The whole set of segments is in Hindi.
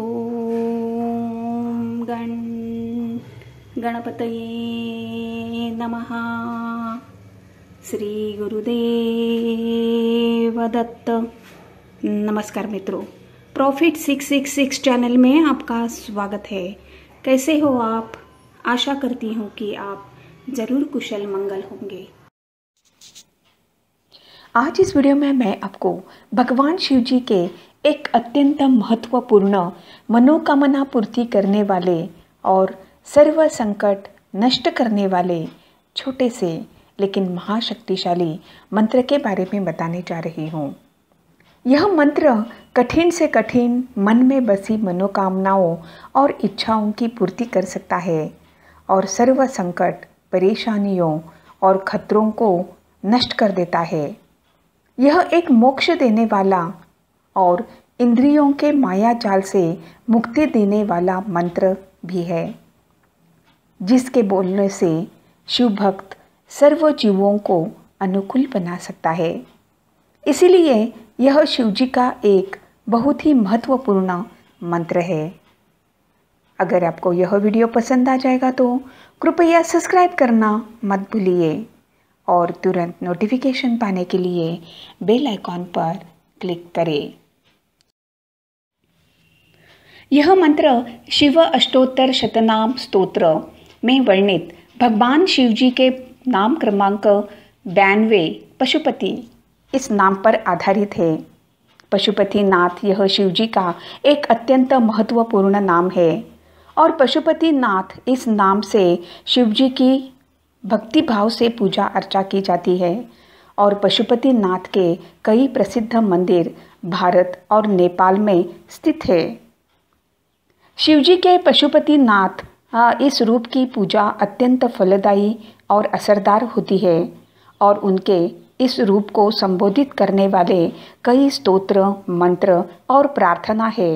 ओम गण गणपतये नमः गुरुदेव दत्त नमस्कार मित्रों profit six six six channel में आपका स्वागत है कैसे हो आप आशा करती हूँ कि आप ज़रूर कुशल मंगल होंगे आज इस वीडियो में मैं आपको भगवान शिव जी के एक अत्यंत महत्वपूर्ण मनोकामना पूर्ति करने वाले और सर्व संकट नष्ट करने वाले छोटे से लेकिन महाशक्तिशाली मंत्र के बारे में बताने जा रही हूँ यह मंत्र कठिन से कठिन मन में बसी मनोकामनाओं और इच्छाओं की पूर्ति कर सकता है और सर्व संकट परेशानियों और खतरों को नष्ट कर देता है यह एक मोक्ष देने वाला और इंद्रियों के माया जाल से मुक्ति देने वाला मंत्र भी है जिसके बोलने से शिव भक्त सर्व जीवों को अनुकूल बना सकता है इसीलिए यह शिवजी का एक बहुत ही महत्वपूर्ण मंत्र है अगर आपको यह वीडियो पसंद आ जाएगा तो कृपया सब्सक्राइब करना मत भूलिए और तुरंत नोटिफिकेशन पाने के लिए बेल आइकॉन पर क्लिक करें यह मंत्र शिव अष्टोत्तर शतनाम स्तोत्र में वर्णित भगवान शिव जी के नाम क्रमांक बयानवे पशुपति इस नाम पर आधारित है पशुपति नाथ यह शिव जी का एक अत्यंत महत्वपूर्ण नाम है और पशुपति नाथ इस नाम से शिव जी की भक्ति भाव से पूजा अर्चा की जाती है और पशुपति नाथ के कई प्रसिद्ध मंदिर भारत और नेपाल में स्थित है शिवजी के पशुपति नाथ इस रूप की पूजा अत्यंत फलदायी और असरदार होती है और उनके इस रूप को संबोधित करने वाले कई स्तोत्र मंत्र और प्रार्थना है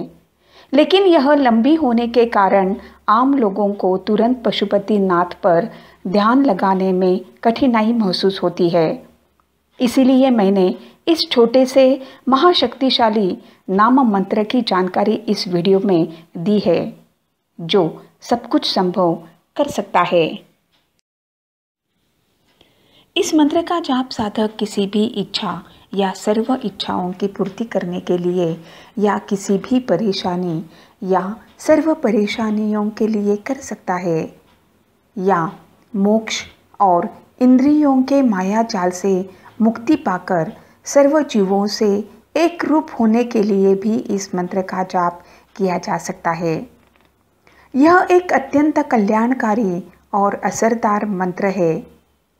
लेकिन यह लंबी होने के कारण आम लोगों को तुरंत पशुपति नाथ पर ध्यान लगाने में कठिनाई महसूस होती है इसीलिए मैंने इस छोटे से महाशक्तिशाली नाम मंत्र की जानकारी इस वीडियो में दी है जो सब कुछ संभव कर सकता है इस मंत्र का जाप साधक किसी भी इच्छा या सर्व इच्छाओं की पूर्ति करने के लिए या किसी भी परेशानी या सर्व परेशानियों के लिए कर सकता है या मोक्ष और इंद्रियों के माया जाल से मुक्ति पाकर सर्व जीवों से एक रूप होने के लिए भी इस मंत्र का जाप किया जा सकता है यह एक अत्यंत कल्याणकारी और असरदार मंत्र है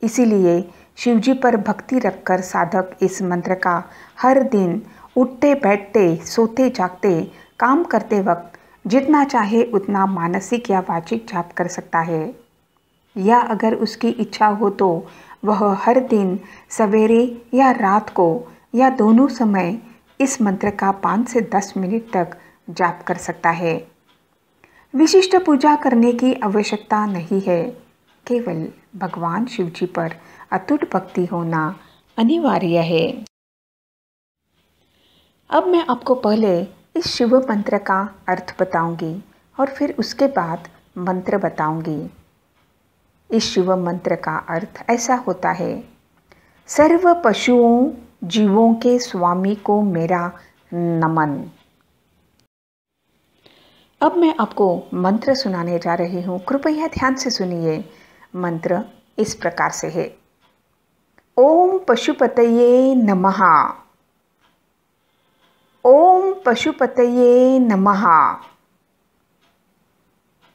इसीलिए शिवजी पर भक्ति रखकर साधक इस मंत्र का हर दिन उठते बैठते सोते जागते काम करते वक्त जितना चाहे उतना मानसिक या वाचिक जाप कर सकता है या अगर उसकी इच्छा हो तो वह हर दिन सवेरे या रात को या दोनों समय इस मंत्र का पाँच से दस मिनट तक जाप कर सकता है विशिष्ट पूजा करने की आवश्यकता नहीं है केवल भगवान शिव जी पर अतुट भक्ति होना अनिवार्य है अब मैं आपको पहले इस शिव मंत्र का अर्थ बताऊंगी और फिर उसके बाद मंत्र बताऊंगी इस शिव मंत्र का अर्थ ऐसा होता है सर्व पशुओं जीवों के स्वामी को मेरा नमन अब मैं आपको मंत्र सुनाने जा रही हूँ कृपया ध्यान से सुनिए मंत्र इस प्रकार से है ओम पशुपतये नमः ओम पशुपतये नमः